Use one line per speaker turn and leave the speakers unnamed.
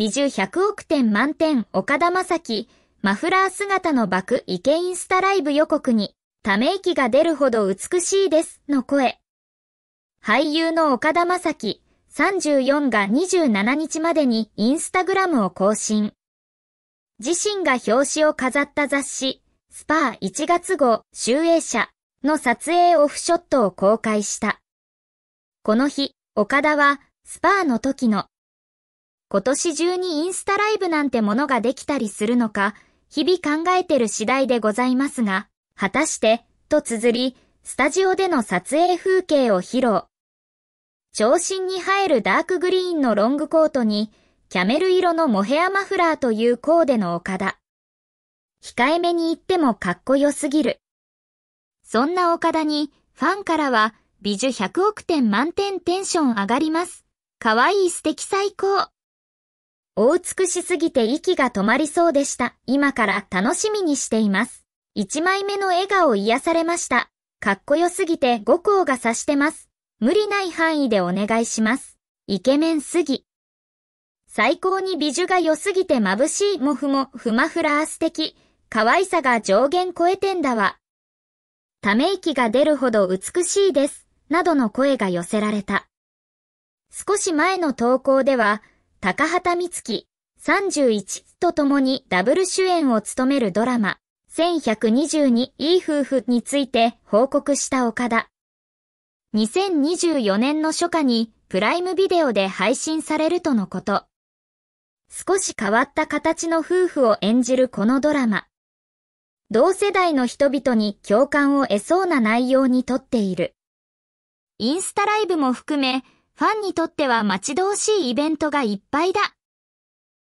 美獣100億点満点岡田正樹、マフラー姿の爆池イケインスタライブ予告に、ため息が出るほど美しいですの声。俳優の岡田正樹、34が27日までにインスタグラムを更新。自身が表紙を飾った雑誌、スパー1月号、集英社の撮影オフショットを公開した。この日、岡田は、スパーの時の今年中にインスタライブなんてものができたりするのか、日々考えてる次第でございますが、果たして、と綴り、スタジオでの撮影風景を披露。長身に生えるダークグリーンのロングコートに、キャメル色のモヘアマフラーというコーデの岡田。控えめに言ってもかっこよすぎる。そんな岡田に、ファンからは、美女100億点満点テンション上がります。かわいい素敵最高。尽美しすぎて息が止まりそうでした。今から楽しみにしています。一枚目の笑顔癒されました。かっこよすぎて5行が刺してます。無理ない範囲でお願いします。イケメンすぎ。最高に美女が良すぎて眩しいもふもふまふらー素敵。可愛さが上限超えてんだわ。ため息が出るほど美しいです。などの声が寄せられた。少し前の投稿では、高畑充希31と共にダブル主演を務めるドラマ、1122いい夫婦について報告した岡田。2024年の初夏にプライムビデオで配信されるとのこと。少し変わった形の夫婦を演じるこのドラマ。同世代の人々に共感を得そうな内容にとっている。インスタライブも含め、ファンにとっては待ち遠しいイベントがいっぱいだ。